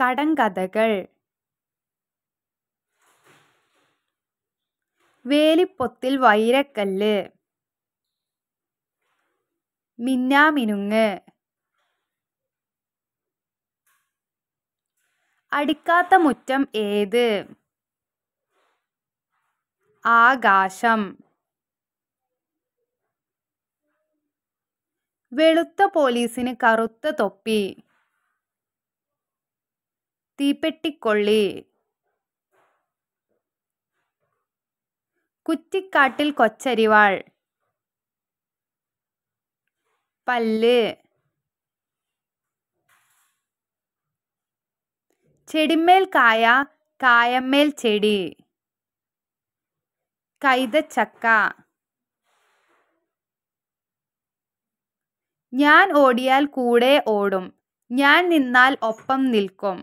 കടങ്കഥകൾ വേലിപ്പൊത്തിൽ വൈരക്കല്ല് മിന്നാമിനുങ്ങ് അടിക്കാത്ത മുറ്റം ഏത് ആകാശം വെളുത്ത പോലീസിന് കറുത്ത തൊപ്പി തീപ്പെട്ടിക്കൊള്ളി കുറ്റിക്കാട്ടിൽ കൊച്ചരിവാൾ പല്ല് ചെടിമേൽ കായ കായമ്മേൽ ചെടി കൈതച്ചക്ക ഞാൻ ഓടിയാൽ കൂടെ ഓടും ഞാൻ നിന്നാൽ ഒപ്പം നിൽക്കും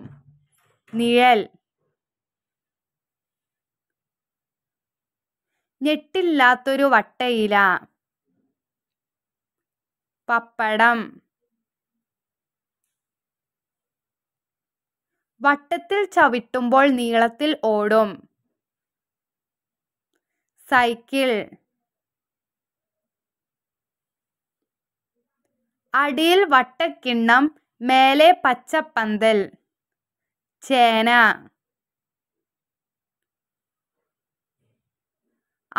നിഴൽ ഞെട്ടില്ലാത്തൊരു വട്ടയില പപ്പടം വട്ടത്തിൽ ചവിട്ടുമ്പോൾ നീളത്തിൽ ഓടും സൈക്കിൾ അടിയിൽ വട്ടക്കിണ്ണം മേലെ പച്ചപ്പന്തൽ ചേന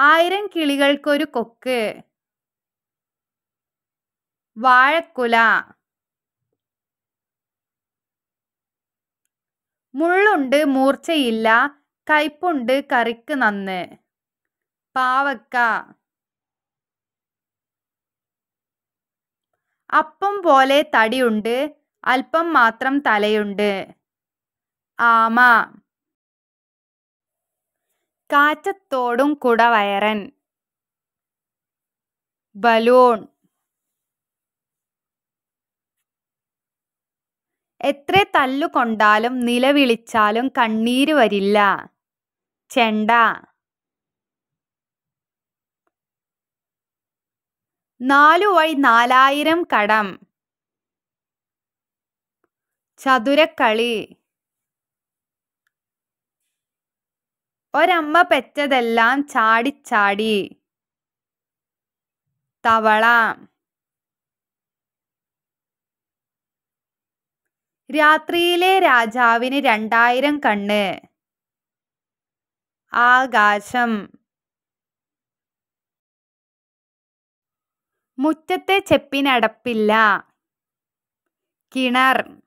ആയിരം കിളികൾക്കൊരു കൊക്ക് വാഴക്കുല മുള്ളുണ്ട് മൂർച്ചയില്ല കയ്പുണ്ട് കറിക്ക് നന്ന് പാവക്ക അപ്പം പോലെ തടിയുണ്ട് അല്പം മാത്രം തലയുണ്ട് ആമ കാറ്റത്തോടും കുടവയറൻ ബലൂൺ എത്ര തല്ലുകൊണ്ടാലും നിലവിളിച്ചാലും കണ്ണീര് വരില്ല ചെണ്ട നാലു വഴി നാലായിരം കടം ചതുരക്കളി ഒരമ്മ പെറ്റതെല്ലാം ചാടിച്ചാടി തവള രാത്രിയിലെ രാജാവിന് രണ്ടായിരം കണ്ണ് ആകാശം മുറ്റത്തെ ചെപ്പിനടപ്പില്ല കിണർ